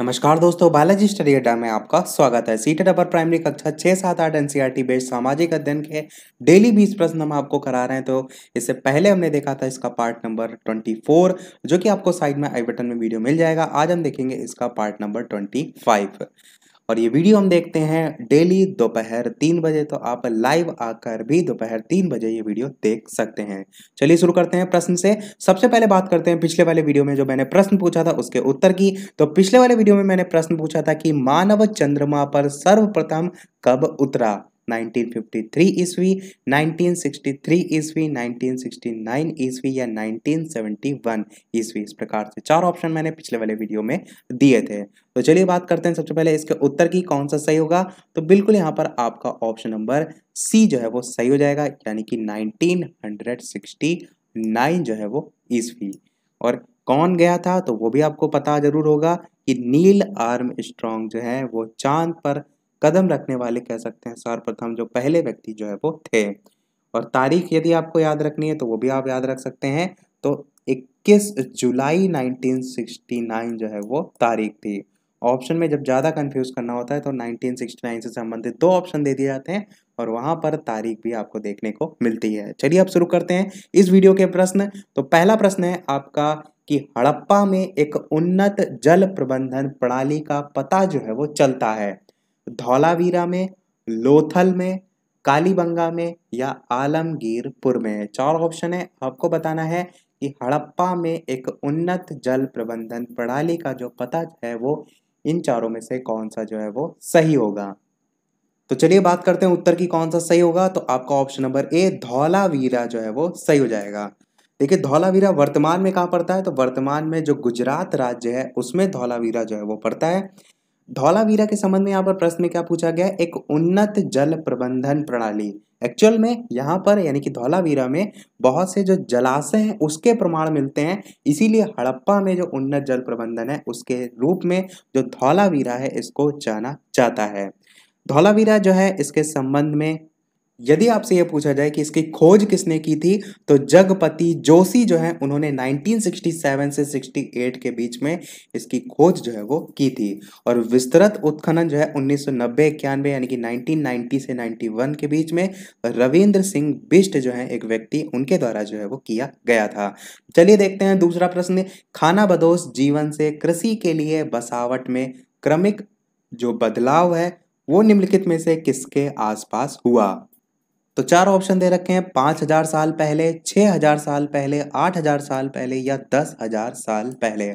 नमस्कार दोस्तों बालाजी स्टडी अड्डा में आपका स्वागत है सीटेट अपर प्राइमरी कक्षा छः सात आठ एनसीईआरटी e बेस्ड सामाजिक अध्ययन के डेली बीस प्रश्न हम आपको करा रहे हैं तो इससे पहले हमने देखा था इसका पार्ट नंबर ट्वेंटी फोर जो कि आपको साइड में आई बटन में वीडियो मिल जाएगा आज हम देखेंगे इसका पार्ट नंबर ट्वेंटी फाइव और ये वीडियो हम देखते हैं डेली दोपहर तीन बजे तो आप लाइव आकर भी दोपहर तीन बजे ये वीडियो देख सकते हैं चलिए शुरू करते हैं प्रश्न से सबसे पहले बात करते हैं पिछले वाले वीडियो में जो मैंने प्रश्न पूछा था उसके उत्तर की तो पिछले वाले वीडियो में मैंने प्रश्न पूछा था कि मानव चंद्रमा पर सर्वप्रथम कब उतरा 1953 ईस्वी 1963 ईस्वी 1969 ईस्वी या 1971 ईस्वी इस प्रकार से चार ऑप्शन मैंने पिछले वाले वीडियो में दिए थे तो चलिए बात करते हैं सबसे पहले इसके उत्तर की कौन सा सही होगा तो बिल्कुल यहाँ पर आपका ऑप्शन नंबर सी जो है वो सही हो जाएगा यानी कि 1969 जो है वो ईस्वी और कौन गया था तो वो भी आपको पता जरूर होगा कि नील आर्म स्ट्रॉन्ग जो है वो चांद पर कदम रखने वाले कह सकते हैं सर्वप्रथम जो पहले व्यक्ति जो है वो थे और तारीख यदि आपको याद रखनी है तो वो भी आप याद रख सकते हैं तो 21 जुलाई 1969 जो है वो तारीख थी ऑप्शन में जब ज़्यादा कंफ्यूज करना होता है तो 1969 से संबंधित दो ऑप्शन दे दिए जाते हैं और वहाँ पर तारीख भी आपको देखने को मिलती है चलिए आप शुरू करते हैं इस वीडियो के प्रश्न तो पहला प्रश्न है आपका कि हड़प्पा में एक उन्नत जल प्रबंधन प्रणाली का पता जो है वो चलता है धौलावीरा में लोथल में कालीबंगा में या आलमगीरपुर में चार ऑप्शन है आपको बताना है कि हड़प्पा में एक उन्नत जल प्रबंधन प्रणाली का जो पता है वो इन चारों में से कौन सा जो है वो सही होगा तो चलिए बात करते हैं उत्तर की कौन सा सही होगा तो आपका ऑप्शन नंबर ए धौलावीरा जो है वो सही हो जाएगा देखिए धौलावीरा वर्तमान में कहाँ पड़ता है तो वर्तमान में जो गुजरात राज्य है उसमें धौलावीरा जो है वो पड़ता है धौलावीरा के संबंध में यहाँ पर प्रश्न में क्या पूछा गया एक उन्नत जल प्रबंधन प्रणाली एक्चुअल में यहाँ पर यानी कि धौलावीरा में बहुत से जो जलाशय हैं उसके प्रमाण मिलते हैं इसीलिए हड़प्पा में जो उन्नत जल प्रबंधन है उसके रूप में जो धौलावीरा है इसको जाना जाता है धौलावीरा जो है इसके संबंध में यदि आपसे यह पूछा जाए कि इसकी खोज किसने की थी तो जगपति जोशी जो है उन्होंने 1967 से 68 के बीच में इसकी खोज जो है वो की थी और विस्तृत उत्खनन जो है उन्नीस सौ यानी कि 1990 से 91 के बीच में रविंद्र सिंह बिष्ट जो है एक व्यक्ति उनके द्वारा जो है वो किया गया था चलिए देखते हैं दूसरा प्रश्न खाना बदोश जीवन से कृषि के लिए बसावट में क्रमिक जो बदलाव है वो निम्नलिखित में से किसके आसपास हुआ तो चार ऑप्शन दे रखे हैं पांच हजार साल पहले छह हजार साल पहले आठ हजार साल पहले या दस हजार साल पहले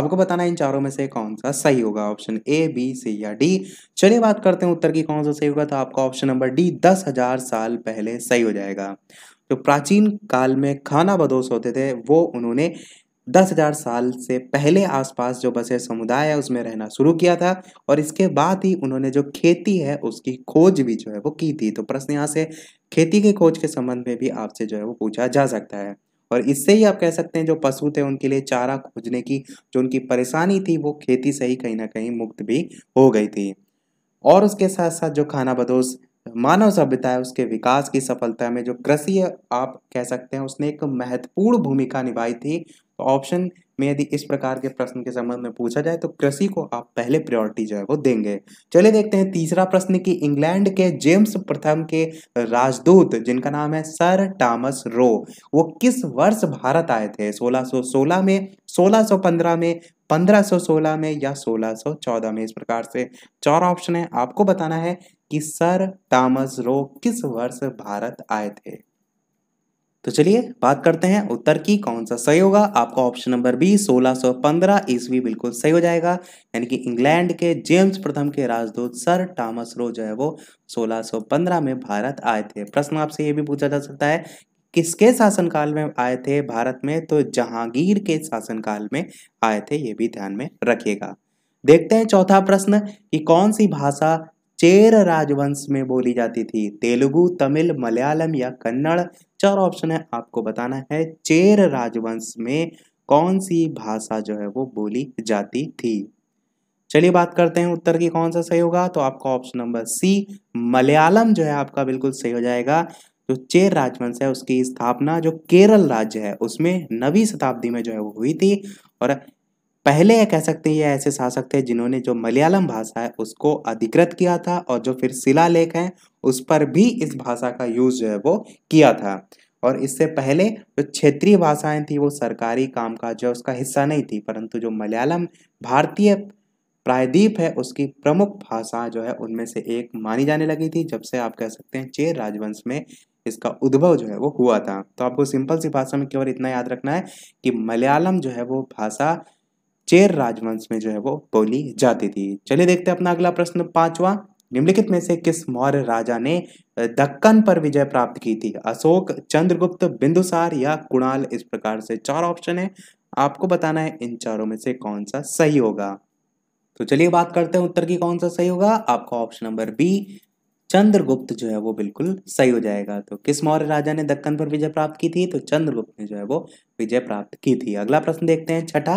आपको बताना है इन चारों में से कौन सा सही होगा ऑप्शन ए बी सी या डी चलिए बात करते हैं उत्तर की कौन सा सही होगा तो आपका ऑप्शन नंबर डी दस हजार साल पहले सही हो जाएगा जो प्राचीन काल में खाना बदोश होते थे वो उन्होंने दस हजार साल से पहले आसपास जो बसे समुदाय है उसमें रहना शुरू किया था और इसके बाद ही उन्होंने जो खेती है उसकी खोज भी जो है वो की थी तो प्रश्न यहाँ से खेती के खोज के संबंध में भी आपसे जो है वो पूछा जा सकता है और इससे ही आप कह सकते हैं जो पशु थे उनके लिए चारा खोजने की जो उनकी परेशानी थी वो खेती से ही कहीं ना कहीं मुक्त भी हो गई थी और उसके साथ साथ जो खाना बदोश मानव सभ्यता है उसके विकास की सफलता में जो कृषि आप कह सकते हैं उसने एक महत्वपूर्ण भूमिका निभाई थी तो ऑप्शन में यदि इस प्रकार के प्रश्न के संबंध में पूछा जाए तो कृषि को आप पहले प्रायोरिटी जो है वो देंगे चलिए देखते हैं तीसरा प्रश्न कि इंग्लैंड के जेम्स प्रथम के राजदूत जिनका नाम है सर टॉमस रो वो किस वर्ष भारत आए थे 1616 में 1615 में 1516 में या 1614 में इस प्रकार से चार ऑप्शन है आपको बताना है कि सर टॉमस रो किस वर्ष भारत आए थे तो चलिए बात करते हैं उत्तर की कौन सा सही होगा आपका ऑप्शन नंबर बी 1615 ईस्वी बिल्कुल सही हो जाएगा यानी कि इंग्लैंड के जेम्स प्रथम के राजदूत सर टॉमस रो जो है वो 1615 में भारत आए थे प्रश्न आपसे ये भी पूछा जा सकता है किसके शासनकाल में आए थे भारत में तो जहांगीर के शासनकाल में आए थे ये भी ध्यान में रखिएगा देखते हैं चौथा प्रश्न कि कौन सी भाषा चेर राजवंश में बोली जाती थी तेलुगु तमिल मलयालम या कन्नड़ चार ऑप्शन है आपको बताना है चेर राजवंश में कौन सी भाषा जो है वो बोली जाती थी चलिए बात करते हैं उत्तर की कौन सा सही होगा तो आपका ऑप्शन नंबर सी मलयालम जो है आपका बिल्कुल सही हो जाएगा जो चेर राजवंश है उसकी स्थापना जो केरल राज्य है उसमें नवी शताब्दी में जो है वो हुई थी और पहले ये कह सकते हैं ये ऐसे शासक थे जिन्होंने जो मलयालम भाषा है उसको अधिकृत किया था और जो फिर शिला लेख है उस पर भी इस भाषा का यूज जो है वो किया था और इससे पहले जो क्षेत्रीय भाषाएं थी वो सरकारी कामकाज जो उसका हिस्सा नहीं थी परंतु जो मलयालम भारतीय प्रायद्वीप है उसकी प्रमुख भाषा जो है उनमें से एक मानी जाने लगी थी जब से आप कह सकते हैं चेर राजवंश में इसका उद्भव जो है वो हुआ था तो आपको सिंपल सी भाषा में केवल इतना याद रखना है कि मलयालम जो है वो भाषा चेर राजवंश में जो है वो बोली जाती थी चलिए देखते हैं अपना अगला प्रश्न पांचवा निम्नलिखित में से किस मौर्य राजा ने दक्कन पर विजय प्राप्त की थी अशोक चंद्रगुप्त बिंदुसार या कुणाल इस प्रकार से चार ऑप्शन है आपको बताना है इन चारों में से कौन सा सही होगा तो चलिए बात करते हैं उत्तर की कौन सा सही होगा आपका ऑप्शन नंबर बी चंद्रगुप्त जो है वो बिल्कुल सही हो जाएगा तो किस मौर्य राजा ने दक्कन पर विजय प्राप्त की थी तो चंद्रगुप्त ने जो है वो विजय प्राप्त की थी अगला प्रश्न देखते हैं छठा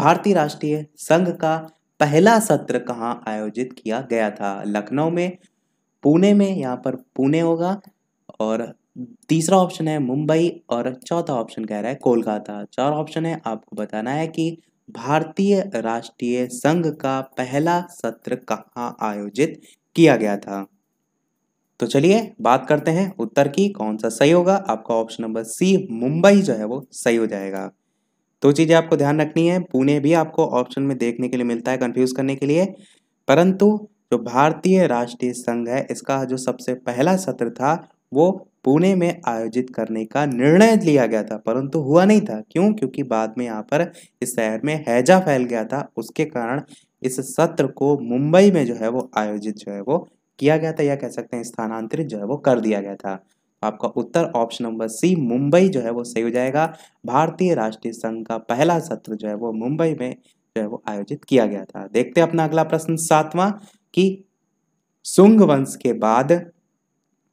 भारतीय राष्ट्रीय संघ का पहला सत्र कहाँ आयोजित किया गया था लखनऊ में पुणे में यहाँ पर पुणे होगा और तीसरा ऑप्शन है मुंबई और चौथा ऑप्शन कह रहा है कोलकाता चार ऑप्शन है आपको बताना है कि भारतीय राष्ट्रीय संघ का पहला सत्र कहाँ आयोजित किया गया था तो चलिए बात करते हैं उत्तर की कौन सा सही होगा आपका ऑप्शन नंबर सी मुंबई जो है वो सही हो जाएगा दो चीज़ें आपको ध्यान रखनी है पुणे भी आपको ऑप्शन में देखने के लिए मिलता है कंफ्यूज करने के लिए परंतु जो भारतीय राष्ट्रीय संघ है इसका जो सबसे पहला सत्र था वो पुणे में आयोजित करने का निर्णय लिया गया था परंतु हुआ नहीं था क्यों क्योंकि बाद में यहाँ पर इस शहर में हैजा फैल गया था उसके कारण इस सत्र को मुंबई में जो है वो आयोजित जो है वो किया गया था या कह सकते हैं स्थानांतरित जो है वो कर दिया गया था आपका उत्तर ऑप्शन नंबर सी मुंबई जो है वो सही हो जाएगा भारतीय राष्ट्रीय संघ का पहला सत्र जो है वो मुंबई में जो है वो आयोजित किया गया था देखते हैं अपना अगला प्रश्न सातवां कि सुंग वंश के बाद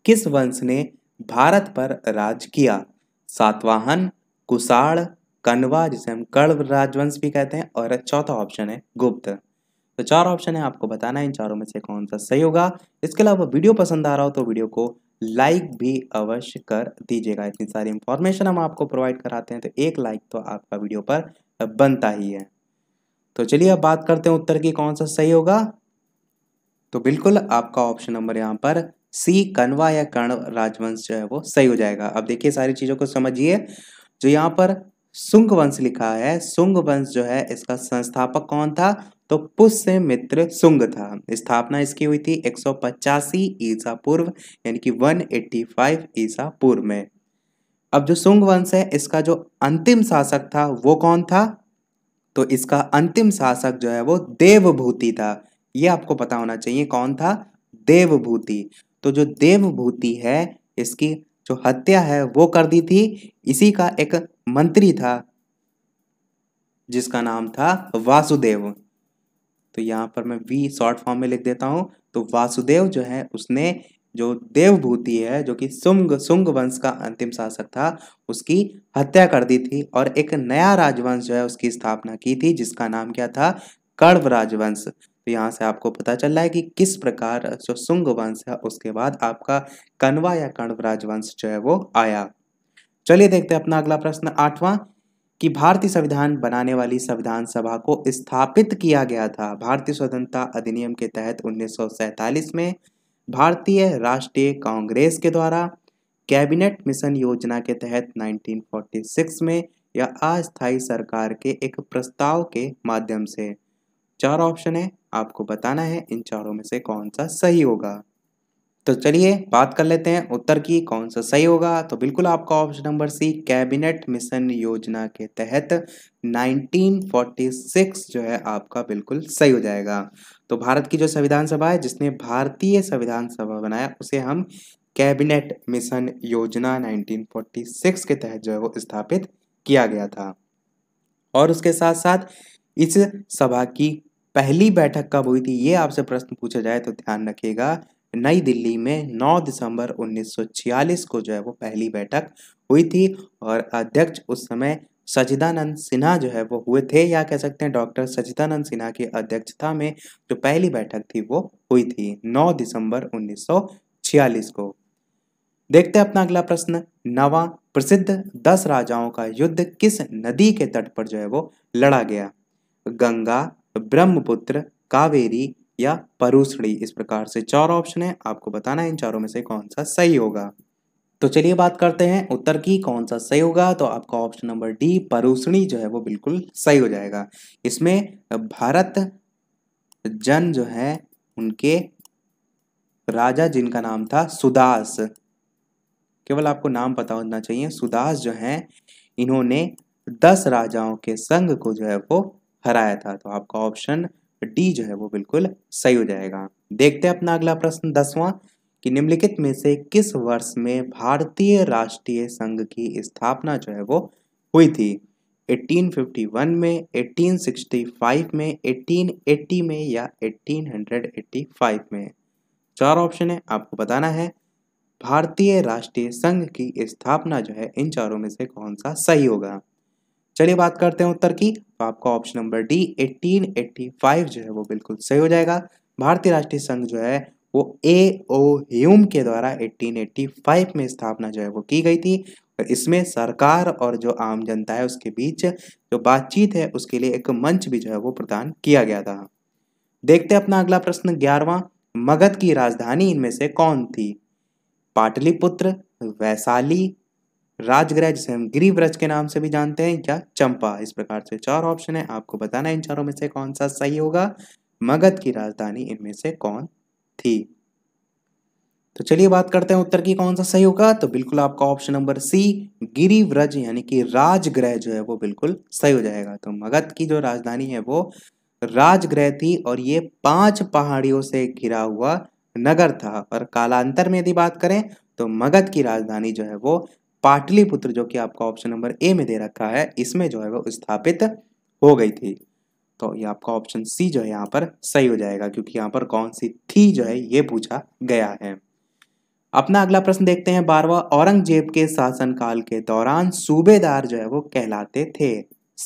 किस वंश ने भारत पर राज किया सातवाहन कुषाण कनवा जिसे हम कर्व राजवंश भी कहते हैं और चौथा ऑप्शन है गुप्त तो चार ऑप्शन है आपको बताना है इन चारों में से कौन सा सही होगा इसके अलावा वीडियो पसंद आ रहा हो तो वीडियो को लाइक भी अवश्य कर दीजिएगा इतनी सारी इंफॉर्मेशन हम आपको प्रोवाइड कराते हैं तो एक लाइक तो आपका वीडियो पर बनता ही है तो चलिए अब बात करते हैं उत्तर की कौन सा सही होगा तो बिल्कुल आपका ऑप्शन नंबर यहाँ पर सी कनवा या कर्ण राजवंश जो है वो सही हो जाएगा अब देखिए सारी चीज़ों को समझिए जो यहाँ पर सुंग वंश लिखा है सुंग वंश जो है इसका संस्थापक कौन था तो पुष्य मित्र सुंग था स्थापना इसकी हुई थी एक ईसा पूर्व यानी कि 185 ईसा पूर्व में अब जो सुंग वंश है इसका जो अंतिम शासक था वो कौन था तो इसका अंतिम शासक जो है वो देवभूति था ये आपको पता होना चाहिए कौन था देवभूति तो जो देवभूति है इसकी जो हत्या है वो कर दी थी इसी का एक मंत्री था जिसका नाम था वासुदेव तो यहाँ पर मैं वी शॉर्ट फॉर्म में लिख देता हूँ तो वासुदेव जो है उसने जो देवभूति है जो कि सुंग सुंग वंश का अंतिम शासक था उसकी हत्या कर दी थी और एक नया राजवंश जो है उसकी स्थापना की थी जिसका नाम क्या था कड़व राजवंश तो यहाँ से आपको पता चल रहा है कि किस प्रकार जो सुंग वंश है उसके बाद आपका कनवा या कण्व राजवंश जो है वो आया चलिए देखते हैं अपना अगला प्रश्न आठवां कि भारतीय संविधान बनाने वाली संविधान सभा को स्थापित किया गया था भारतीय स्वतंत्रता अधिनियम के तहत उन्नीस में भारतीय राष्ट्रीय कांग्रेस के द्वारा कैबिनेट मिशन योजना के तहत 1946 में या अस्थायी सरकार के एक प्रस्ताव के माध्यम से चार ऑप्शन है आपको बताना है इन चारों में से कौन सा सही होगा तो चलिए बात कर लेते हैं उत्तर की कौन सा सही होगा तो बिल्कुल आपका option number C cabinet mission योजना के तहत 1946 जो है आपका बिल्कुल सही हो जाएगा तो भारत की जो संविधान सभा है जिसने भारतीय संविधान सभा बनाया उसे हम कैबिनेट मिशन योजना 1946 के तहत जो है वो स्थापित किया गया था और उसके साथ साथ इस सभा की पहली बैठक कब हुई थी ये आपसे प्रश्न पूछा जाए तो ध्यान रखिएगा नई दिल्ली में 9 दिसंबर 1946 को जो है वो पहली बैठक हुई थी और अध्यक्ष उस समय सचिदानंद सिन्हा जो है वो हुए थे या कह सकते हैं डॉक्टर सचिदानंद सिन्हा की अध्यक्षता में जो पहली बैठक थी वो हुई थी 9 दिसंबर 1946 को देखते हैं अपना अगला प्रश्न नवा प्रसिद्ध दस राजाओं का युद्ध किस नदी के तट पर जो है वो लड़ा गया गंगा ब्रह्मपुत्र कावेरी या परूसड़ी इस प्रकार से चार ऑप्शन है आपको बताना है इन चारों में से कौन सा सही होगा तो चलिए बात करते हैं उत्तर की कौन सा सही होगा तो आपका ऑप्शन नंबर डी परूसणी जो है वो बिल्कुल सही हो जाएगा इसमें भारत जन जो है उनके राजा जिनका नाम था सुदास केवल आपको नाम पता होना चाहिए सुदास जो है इन्होंने दस राजाओं के संघ को जो है वो हराया था तो आपका ऑप्शन डी जो है वो बिल्कुल सही हो जाएगा देखते हैं अपना अगला प्रश्न दसवां कि निम्नलिखित में से किस वर्ष में भारतीय राष्ट्रीय संघ की स्थापना जो है वो हुई थी 1851 में 1865 में 1880 में या 1885 में चार ऑप्शन है आपको बताना है भारतीय राष्ट्रीय संघ की स्थापना जो है इन चारों में से कौन सा सही होगा चलिए बात करते हैं उत्तर की तो आपका ऑप्शन नंबर डी 1885 जो है वो बिल्कुल सही हो जाएगा भारतीय राष्ट्रीय संघ जो है वो ए ओ ह्यूम के द्वारा 1885 में स्थापना जो है वो की गई थी इसमें सरकार और जो आम जनता है उसके बीच जो बातचीत है उसके लिए एक मंच भी जो है वो प्रदान किया गया था देखते अपना अगला प्रश्न ग्यारहवा मगध की राजधानी इनमें से कौन थी पाटलिपुत्र वैशाली राजगृह जिसे हम गिरिव्रज के नाम से भी जानते हैं या चंपा इस प्रकार से चार ऑप्शन है आपको बताना है इन चारों में से कौन सा सही होगा मगध की राजधानी इनमें से कौन थी तो चलिए बात करते हैं उत्तर की कौन सा सही होगा तो बिल्कुल आपका ऑप्शन नंबर सी गिरिव्रज यानी कि राजगृह जो है वो बिल्कुल सही हो जाएगा तो मगध की जो राजधानी है वो राजगृह थी और ये पांच पहाड़ियों से घिरा हुआ नगर था और कालांतर में यदि बात करें तो मगध की राजधानी जो है वो पाटलिपुत्र जो कि आपका ऑप्शन नंबर ए में दे रखा है इसमें जो है वो स्थापित हो गई थी तो ये आपका ऑप्शन सी जो है यहाँ पर सही हो जाएगा क्योंकि यहाँ पर कौन सी थी जो है ये पूछा गया है अपना अगला प्रश्न देखते हैं बारवा औरंगजेब के शासनकाल के दौरान सूबेदार जो है वो कहलाते थे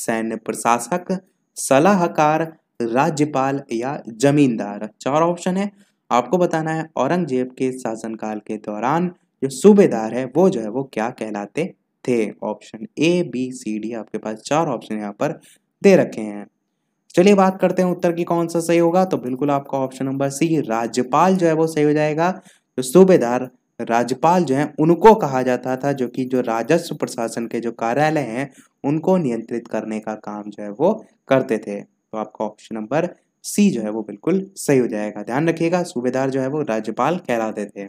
सैन्य प्रशासक सलाहकार राज्यपाल या जमींदार चार ऑप्शन है आपको बताना है औरंगजेब के शासनकाल के दौरान जो सूबेदार है वो जो है वो क्या कहलाते थे option A B C D आपके पास चार ऑप्शन यहाँ पर दे रखे हैं चलिए बात करते हैं उत्तर की कौन सा सही होगा तो बिल्कुल आपका ऑप्शन नंबर सी राज्यपाल जो है वो सही हो जाएगा जो सूबेदार राज्यपाल जो है उनको कहा जाता था जो कि जो राजस्व प्रशासन के जो कार्यालय हैं उनको नियंत्रित करने का काम जो है वो करते थे तो आपका ऑप्शन नंबर सी जो है वो बिल्कुल सही हो जाएगा ध्यान रखिएगा सूबेदार जो है वो राज्यपाल कहलाते थे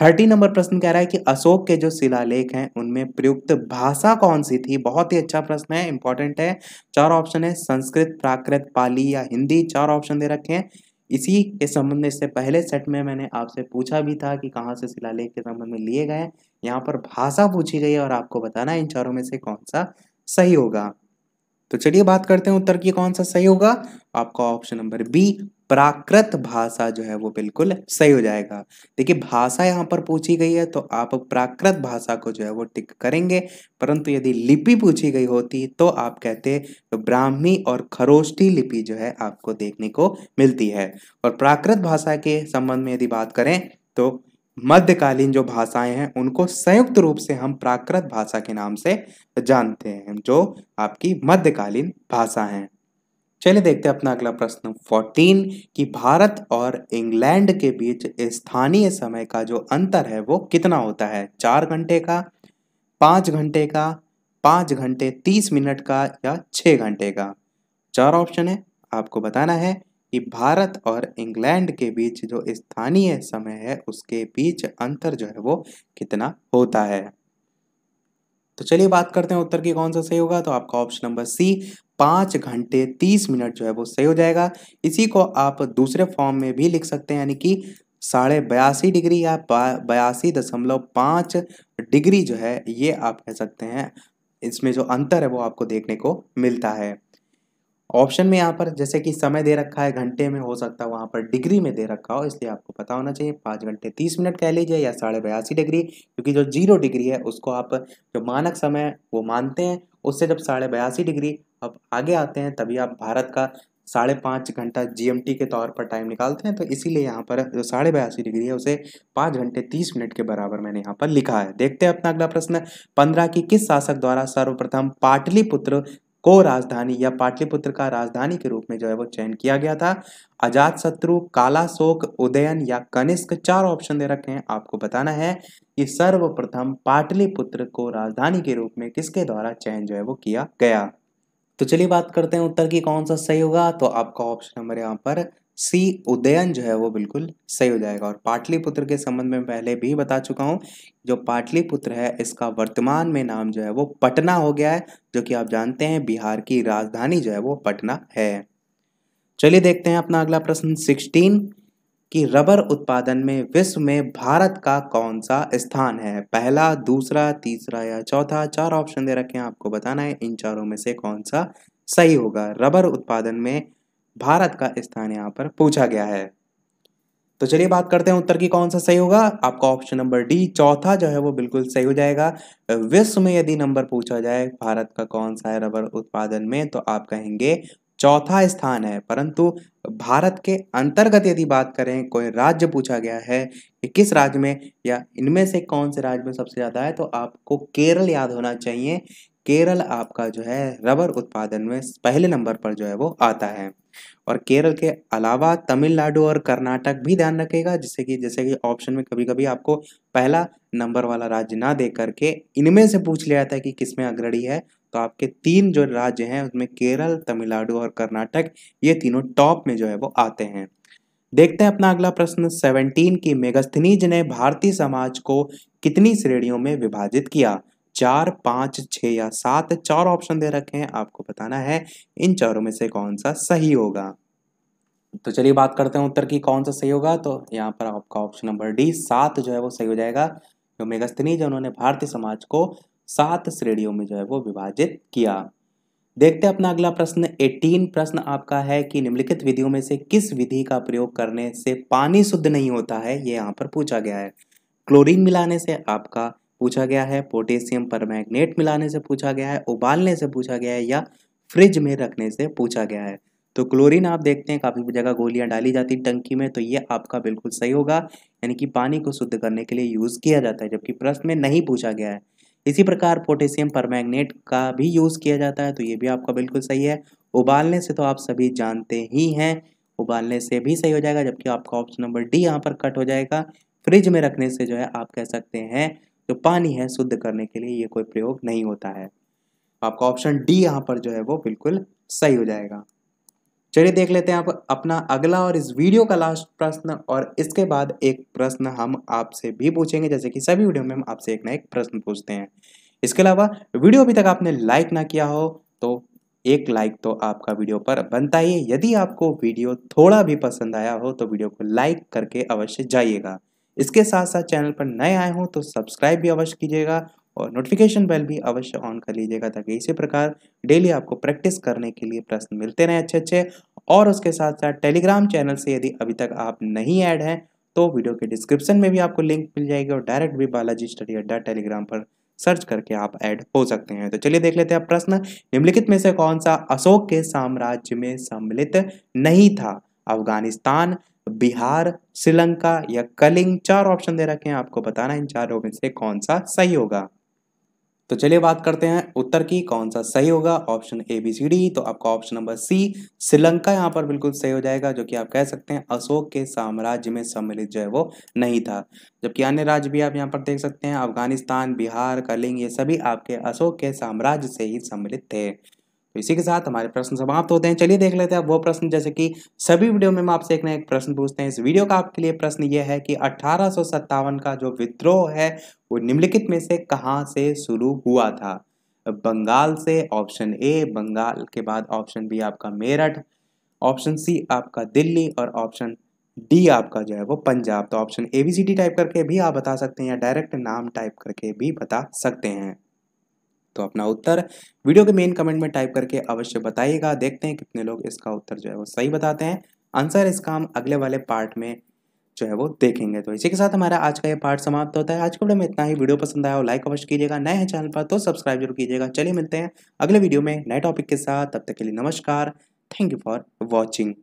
थर्टी नंबर प्रश्न कह रहा है कि अशोक के जो शिलालेख हैं उनमें प्रयुक्त भाषा कौन सी थी बहुत ही अच्छा प्रश्न है इंपॉर्टेंट है चार ऑप्शन है संस्कृत प्राकृत पाली या हिंदी चार ऑप्शन दे रखे हैं इसी के संबंध में इससे पहले सेट में मैंने आपसे पूछा भी था कि कहाँ से शिलालेख के संबंध में लिए गए यहाँ पर भाषा पूछी गई है और आपको बताना है इन चारों में से कौन सा सही होगा तो चलिए बात करते हैं उत्तर की कौन सा सही होगा आपका ऑप्शन नंबर बी प्राकृत भाषा जो है वो बिल्कुल सही हो जाएगा देखिए भाषा यहाँ पर पूछी गई है तो आप प्राकृत भाषा को जो है वो टिक करेंगे परंतु यदि लिपि पूछी गई होती तो आप कहते तो ब्राह्मी और खरोष्टी लिपि जो है आपको देखने को मिलती है और प्राकृत भाषा के संबंध में यदि बात करें तो मध्यकालीन जो भाषाएं हैं उनको संयुक्त रूप से हम प्राकृत भाषा के नाम से जानते हैं जो आपकी मध्यकालीन भाषा है चलिए देखते हैं अपना अगला प्रश्न 14 कि भारत और इंग्लैंड के बीच स्थानीय समय का जो अंतर है वो कितना होता है चार घंटे का पाँच घंटे का पाँच घंटे तीस मिनट का या छः घंटे का चार ऑप्शन है आपको बताना है कि भारत और इंग्लैंड के बीच जो स्थानीय समय है उसके बीच अंतर जो है वो कितना होता है तो चलिए बात करते हैं उत्तर की कौन सा सही होगा तो आपका ऑप्शन नंबर सी पाँच घंटे तीस मिनट जो है वो सही हो जाएगा इसी को आप दूसरे फॉर्म में भी लिख सकते हैं यानी कि साढ़े बयासी डिग्री या बयासी दशमलव पाँच डिग्री जो है ये आप कह सकते हैं इसमें जो अंतर है वो आपको देखने को मिलता है ऑप्शन में यहाँ पर जैसे कि समय दे रखा है घंटे में हो सकता है वहाँ पर डिग्री में दे रखा हो इसलिए आपको पता होना चाहिए पाँच घंटे तीस मिनट कह लीजिए या साढ़े बयासी डिग्री क्योंकि जो जीरो डिग्री है उसको आप जो मानक समय वो मानते हैं उससे जब साढ़े बयासी डिग्री अब आगे आते हैं तभी आप भारत का साढ़े पाँच घंटा जीएमटी के तौर पर टाइम निकालते हैं तो इसीलिए यहाँ पर जो साढ़े बयासी डिग्री है उसे पाँच घंटे तीस मिनट के बराबर मैंने यहाँ पर लिखा है देखते हैं अपना अगला प्रश्न पंद्रह की किस शासक द्वारा सर्वप्रथम पाटलिपुत्र को राजधानी या पाटलिपुत्र का राजधानी के रूप में जो है वो चयन किया गया था अजात शत्रु काला शोक उदयन या कनिष्क चार ऑप्शन दे रखे हैं आपको बताना है कि सर्वप्रथम पाटलिपुत्र को राजधानी के रूप में किसके द्वारा चयन जो है वो किया गया तो चलिए बात करते हैं उत्तर की कौन सा सही होगा तो आपका ऑप्शन नंबर यहाँ पर सी उदयन जो है वो बिल्कुल सही हो जाएगा और पाटलिपुत्र के संबंध में पहले भी बता चुका हूँ जो पाटलिपुत्र है इसका वर्तमान में नाम जो है वो पटना हो गया है जो कि आप जानते हैं बिहार की राजधानी जो है वो पटना है चलिए देखते हैं अपना अगला प्रश्न सिक्सटीन कि रबर उत्पादन में विश्व में भारत का कौन सा स्थान है पहला दूसरा तीसरा या चौथा चार ऑप्शन दे रखे हैं आपको बताना है इन चारों में से कौन सा सही होगा रबर उत्पादन में भारत का स्थान यहाँ पर पूछा गया है तो चलिए बात करते हैं उत्तर की कौन सा सही होगा आपका ऑप्शन नंबर डी चौथा जो है वो बिल्कुल सही हो जाएगा विश्व में यदि नंबर पूछा जाए भारत का कौन सा है रबर उत्पादन में तो आप कहेंगे चौथा स्थान है परंतु भारत के अंतर्गत यदि बात करें कोई राज्य पूछा गया है कि किस राज्य में या इनमें से कौन से राज्य में सबसे ज़्यादा है तो आपको केरल याद होना चाहिए केरल आपका जो है रबर उत्पादन में पहले नंबर पर जो है वो आता है और केरल के अलावा तमिलनाडु और कर्नाटक भी ध्यान रखेगा जिससे कि जैसे कि ऑप्शन में कभी कभी आपको पहला नंबर वाला राज्य ना दे करके इनमें से पूछ लिया जाता है कि किसमें अग्रणी है तो आपके तीन जो राज्य हैं उसमें केरल तमिलनाडु और कर्नाटक ये तीनों टॉप में जो है वो आते हैं देखते हैं अपना अगला प्रश्न सेवनटीन की मेगस्थनीज ने भारतीय समाज को कितनी श्रेणियों में विभाजित किया चार पाँच छः या सात चार ऑप्शन दे रखे हैं आपको बताना है इन चारों में से कौन सा सही होगा तो चलिए बात करते हैं उत्तर की कौन सा सही होगा तो यहाँ पर आपका ऑप्शन नंबर डी सात जो है वो सही हो जाएगा जो मेगस्तनीज उन्होंने भारतीय समाज को सात श्रेणियों में जो है वो विभाजित किया देखते हैं अपना अगला प्रश्न 18 प्रश्न आपका है कि निम्नलिखित विधियों में से किस विधि का प्रयोग करने से पानी शुद्ध नहीं होता है ये यहाँ पर पूछा गया है क्लोरीन मिलाने से आपका पूछा गया है पोटेशियम परमैग्नेट मिलाने से पूछा गया है उबालने से पूछा गया है या फ्रिज में रखने से पूछा गया है तो क्लोरीन आप देखते हैं काफ़ी जगह गोलियां डाली जाती टंकी में तो ये आपका बिल्कुल सही होगा यानी कि पानी को शुद्ध करने के लिए यूज़ किया जाता है जबकि प्रश्न में नहीं पूछा गया है इसी प्रकार पोटेशियम पर का भी यूज़ किया जाता है तो ये भी आपका बिल्कुल सही है उबालने से तो आप सभी जानते ही हैं उबालने से भी सही हो जाएगा जबकि आपका ऑप्शन नंबर डी यहाँ पर कट हो जाएगा फ्रिज में रखने से जो है आप कह सकते हैं जो पानी है शुद्ध करने के लिए ये कोई प्रयोग नहीं होता है आपका ऑप्शन डी यहाँ पर जो है वो बिल्कुल सही हो जाएगा चलिए देख लेते हैं आप अपना अगला और इस वीडियो का लास्ट प्रश्न और इसके बाद एक प्रश्न हम आपसे भी पूछेंगे जैसे कि सभी वीडियो में हम आपसे एक ना एक प्रश्न पूछते हैं इसके अलावा वीडियो अभी तक आपने लाइक ना किया हो तो एक लाइक तो आपका वीडियो पर बनता ही है यदि आपको वीडियो थोड़ा भी पसंद आया हो तो वीडियो को लाइक करके अवश्य जाइएगा इसके साथ साथ चैनल पर नए आए हों तो सब्सक्राइब भी अवश्य कीजिएगा और नोटिफिकेशन बेल भी अवश्य ऑन कर लीजिएगा ताकि इसी प्रकार डेली आपको प्रैक्टिस करने के लिए प्रश्न मिलते रहे अच्छे अच्छे और उसके साथ साथ टेलीग्राम चैनल से यदि अभी तक आप नहीं ऐड हैं तो वीडियो के डिस्क्रिप्शन में भी आपको लिंक मिल जाएगी और डायरेक्ट भी बालाजी स्टडी अड्डा टेलीग्राम पर सर्च करके आप ऐड हो सकते हैं तो चलिए देख लेते हैं प्रश्न निम्नलिखित में से कौन सा अशोक के साम्राज्य में सम्मिलित नहीं था अफगानिस्तान बिहार श्रीलंका या कलिंग चार ऑप्शन दे रखे हैं आपको बताना इन चारों में से कौन सा सही होगा तो चलिए बात करते हैं उत्तर की कौन सा सही होगा option A B C D तो आपका ऑप्शन नंबर सी श्रीलंका यहाँ पर बिल्कुल सही हो जाएगा जो कि आप कह सकते हैं अशोक के साम्राज्य में सम्मिलित जो है वो नहीं था जबकि अन्य राज्य भी आप यहाँ पर देख सकते हैं अफगानिस्तान बिहार कलिंग ये सभी आपके अशोक के साम्राज्य से ही सम्मिलित थे तो इसी के साथ हमारे प्रश्न समाप्त होते हैं चलिए देख लेते हैं वो प्रश्न जैसे कि सभी वीडियो में हम आपसे एक ना एक प्रश्न पूछते हैं इस वीडियो का आपके लिए प्रश्न ये है कि अठारह का जो विद्रोह है वो निम्नलिखित में से कहाँ से शुरू हुआ था बंगाल से ऑप्शन ए बंगाल के बाद ऑप्शन बी आपका मेरठ ऑप्शन सी आपका दिल्ली और ऑप्शन डी आपका जो है वो पंजाब तो option A B C D type करके भी आप बता सकते हैं या डायरेक्ट नाम टाइप करके भी बता सकते हैं तो अपना उत्तर वीडियो के मेन कमेंट में टाइप करके अवश्य बताइएगा देखते हैं कितने लोग इसका उत्तर जो है वो सही बताते हैं आंसर इसका हम अगले वाले पार्ट में जो है वो देखेंगे तो इसी के साथ हमारा आज का ये पार्ट समाप्त होता है आज के वीडियो में इतना ही वीडियो पसंद आया हो लाइक अवश्य कीजिएगा नए हैं चैनल पर तो सब्सक्राइब जरूर कीजिएगा चलिए मिलते हैं अगले वीडियो में नए टॉपिक के साथ तब तक के लिए नमस्कार थैंक यू फॉर वॉचिंग